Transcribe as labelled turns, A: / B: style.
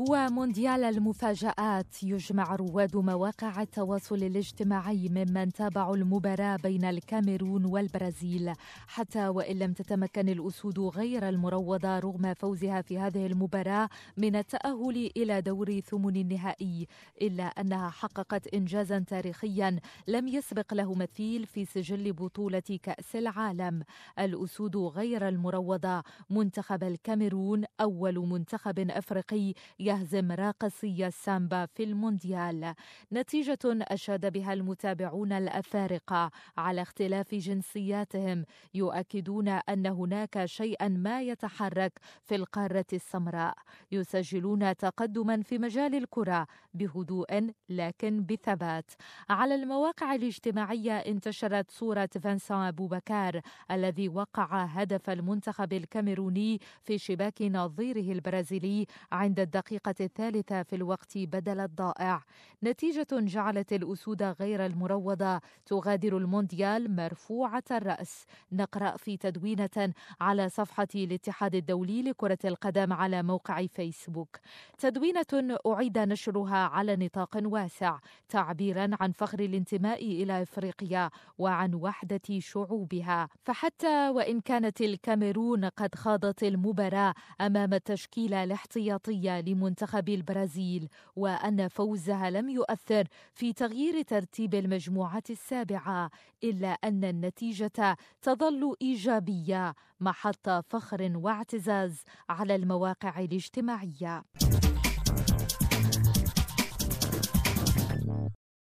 A: هو مونديال المفاجآت يجمع رواد مواقع التواصل الاجتماعي ممن تابعوا المباراة بين الكاميرون والبرازيل حتى وإن لم تتمكن الأسود غير المروضة رغم فوزها في هذه المباراة من التأهل إلى دور ثمن النهائي إلا أنها حققت إنجازا تاريخيا لم يسبق له مثيل في سجل بطولة كأس العالم الأسود غير المروضة منتخب الكاميرون أول منتخب أفريقي يهزم راقصي السامبا في المونديال نتيجة أشاد بها المتابعون الأفارقة على اختلاف جنسياتهم يؤكدون أن هناك شيئا ما يتحرك في القارة السمراء يسجلون تقدما في مجال الكرة بهدوء لكن بثبات على المواقع الاجتماعية انتشرت صورة فانسان أبو بكار الذي وقع هدف المنتخب الكاميروني في شباك نظيره البرازيلي عند الدقيقة الدقيقة الثالثة في الوقت بدل الضائع نتيجة جعلت الأسود غير المروضة تغادر المونديال مرفوعة الرأس نقرأ في تدوينة على صفحة الاتحاد الدولي لكرة القدم على موقع فيسبوك تدوينة أعيد نشرها على نطاق واسع تعبيرا عن فخر الانتماء إلى إفريقيا وعن وحدة شعوبها فحتى وإن كانت الكاميرون قد خاضت المباراة أمام التشكيلة الاحتياطية لم منتخب البرازيل وأن فوزها لم يؤثر في تغيير ترتيب المجموعة السابعة إلا أن النتيجة تظل إيجابية محط فخر واعتزاز على المواقع الاجتماعية